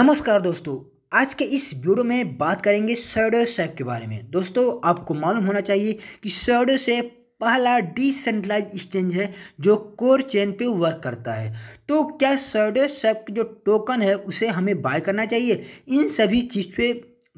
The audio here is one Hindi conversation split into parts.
नमस्कार दोस्तों आज के इस वीडियो में बात करेंगे सर्डो सेप के बारे में दोस्तों आपको मालूम होना चाहिए कि सर्डो सेप पहला डिसेंट्रलाइज एक्सचेंज है जो कोर चेन पे वर्क करता है तो क्या सैडो सेप जो टोकन है उसे हमें बाय करना चाहिए इन सभी चीज़ पे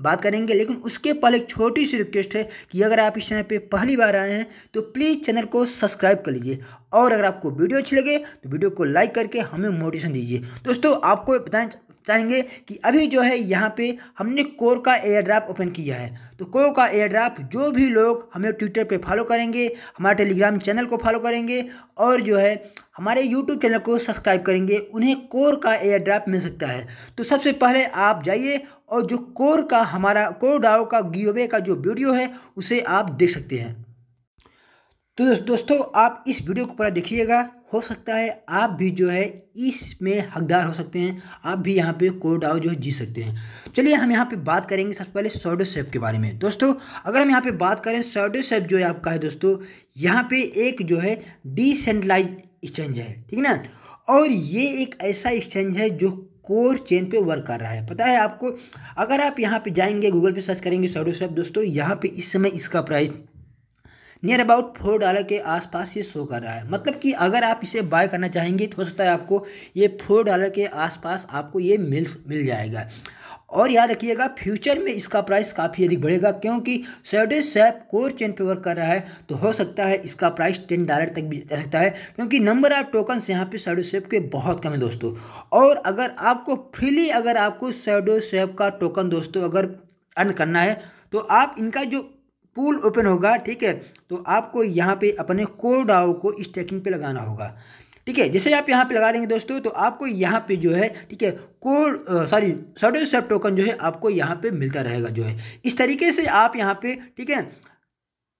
बात करेंगे लेकिन उसके पहले एक छोटी सी रिक्वेस्ट है कि अगर आप इस चैनल पे पहली बार आए हैं तो प्लीज़ चैनल को सब्सक्राइब कर लीजिए और अगर आपको वीडियो अच्छी लगे तो वीडियो को लाइक करके हमें मोटिवेशन दीजिए दोस्तों आपको बताना चाहेंगे कि अभी जो है यहाँ पे हमने कोर का एयर ड्राफ ओपन किया है तो कोर का एयर ड्राफ जो भी लोग हमें ट्विटर पे फॉलो करेंगे हमारे टेलीग्राम चैनल को फॉलो करेंगे और जो है हमारे यूट्यूब चैनल को सब्सक्राइब करेंगे उन्हें कोर का एयर ड्राफ मिल सकता है तो सबसे पहले आप जाइए और जो कोर का हमारा कोर डाओ का गियोवे का जो वीडियो है उसे आप देख सकते हैं तो दोस्तों आप इस वीडियो को पूरा देखिएगा हो सकता है आप भी जो है इसमें हकदार हो सकते हैं आप भी यहाँ पे कोर्ट आउट जो है जीत सकते हैं चलिए हम यहाँ पे बात करेंगे सबसे पहले सोडो सेप के बारे में दोस्तों अगर हम यहाँ पे बात करें सोडो सेप जो है आपका है दोस्तों यहाँ पे एक जो है डिसेंट्रलाइज एक्सचेंज है ठीक है ना और ये एक ऐसा एक्सचेंज है जो कोर चेन पे वर्क कर रहा है पता है आपको अगर आप यहाँ पे जाएंगे गूगल पे सर्च करेंगे सोडो सेप दोस्तों यहाँ पे इस समय इसका price near about four dollar के आसपास ये शो कर रहा है मतलब कि अगर आप इसे बाय करना चाहेंगे तो हो सकता है आपको ये फोर डॉलर के आसपास आपको ये मिल मिल जाएगा और याद रखिएगा फ्यूचर में इसका प्राइस काफ़ी अधिक बढ़ेगा क्योंकि सैडे सैप कोर चेन पे वर्क कर रहा है तो हो सकता है इसका प्राइस टेन डॉलर तक भी जा सकता है क्योंकि नंबर ऑफ टोकन्स यहाँ पे सैडो सैप के बहुत कम है दोस्तों और अगर आपको फ्रीली अगर आपको सैडो सैप का टोकन दोस्तों अगर अर्न करना है तो आप इनका जो पुल ओपन होगा ठीक है तो आपको यहाँ पे अपने कोर को इस पे लगाना होगा ठीक है जैसे आप यहाँ पे लगा देंगे दोस्तों तो आपको यहाँ पे जो है ठीक है core sorry shadow swap token जो है आपको यहाँ पे मिलता रहेगा जो है इस तरीके से आप यहाँ पे ठीक है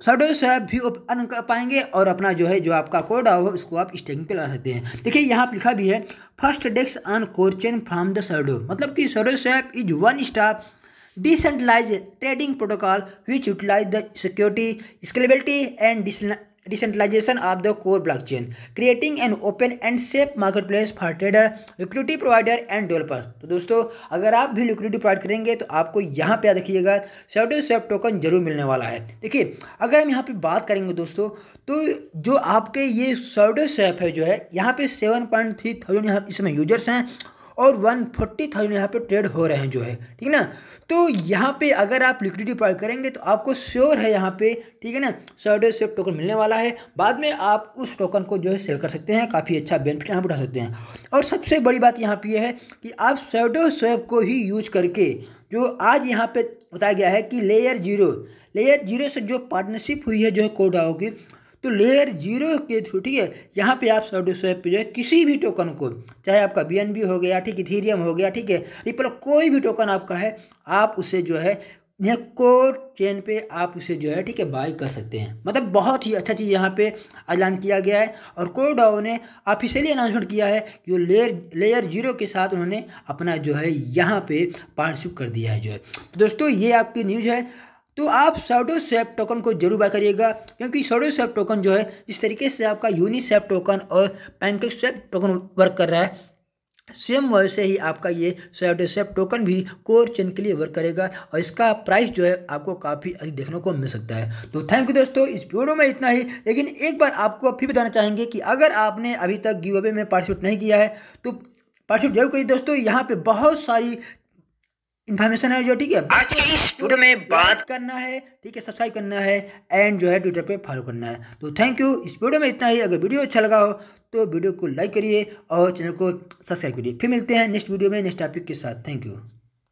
सडो सेफ भी अर्न कर पाएंगे और अपना जो है जो आपका कोडाओ है उसको आप स्टैकिंग पे लगा सकते हैं देखिए यहाँ पर लिखा भी है फर्स्ट डेस्क on core chain from the shadow मतलब कि shadow swap is one stop decentralized trading protocol which utilize the security, scalability and decentralization of the core blockchain, creating an open and safe marketplace for trader, liquidity provider and developer. तो दोस्तों अगर आप भी लिक्विडिटी प्रोवाइड करेंगे तो आपको यहाँ पे याद रखिएगा सेफ टू सेफ टोकन जरूर मिलने वाला है देखिए अगर हम यहाँ पे बात करेंगे दोस्तों तो जो आपके ये सेफ टू सेफ है जो है यहाँ पे सेवन पॉइंट थ्री थाउजेंड यहाँ इसमें यूजर्स हैं और वन फोर्टी थाउजेंड यहाँ पे ट्रेड हो रहे हैं जो है ठीक है ना तो यहाँ पे अगर आप लिक्विडिटी पार करेंगे तो आपको श्योर है यहाँ पे ठीक है ना सर्डे से टोकन मिलने वाला है बाद में आप उस टोकन को जो है सेल कर सकते हैं काफ़ी अच्छा बेनिफिट यहाँ पर उठा सकते हैं और सबसे बड़ी बात यहाँ पर यह है कि आप सर्डो स्वेप को ही यूज करके जो आज यहाँ पर बताया गया है कि लेयर जीरो लेयर जीरो से जो पार्टनरशिप हुई है जो है कोडाओ की तो लेयर जीरो के थ्रू ठीक है यहाँ पे आप सॉफ्ट स्वैप जो है किसी भी टोकन को चाहे आपका बी हो गया ठीक है थीरियम हो गया ठीक है रिपल कोई भी टोकन आपका है आप उसे जो है कोर चेन पे आप उसे जो है ठीक है बाय कर सकते हैं मतलब बहुत ही अच्छा चीज़ यहाँ पे ऐलान किया गया है और कोरडाओ ने ऑफिशियली अनाउंसमेंट किया है कि वो लेयर लेयर जीरो के साथ उन्होंने अपना जो है यहाँ पे पार्टनरशिप कर दिया है जो है तो दोस्तों ये आपकी न्यूज़ है तो आप सोडो सेप टोकन को जरूर बाय करिएगा क्योंकि सोडो सेप टोकन जो है जिस तरीके से आपका यूनिसेप टोकन और पैंक सेप टोकन वर्क कर रहा है सेम वैसे ही आपका ये सेफ टोकन भी कोर चेन के लिए वर्क करेगा और इसका प्राइस जो है आपको काफ़ी अधिक देखने को मिल सकता है तो थैंक यू दोस्तों इस वीडियो में इतना ही लेकिन एक बार आपको फिर बताना चाहेंगे कि अगर आपने अभी तक गिव अवे में पार्टिसिपेट नहीं किया है तो पार्टिसिपेट जरूर करिए दोस्तों यहाँ पे बहुत सारी इन्फॉर्मेशन है जो ठीक है आज के इस वीडियो में बात करना है ठीक है सब्सक्राइब करना है एंड जो है ट्विटर पे फॉलो करना है तो थैंक यू इस वीडियो में इतना ही अगर वीडियो अच्छा लगा हो तो वीडियो को लाइक करिए और चैनल को सब्सक्राइब करिए फिर मिलते हैं नेक्स्ट वीडियो में नेक्स्ट टॉपिक के साथ थैंक यू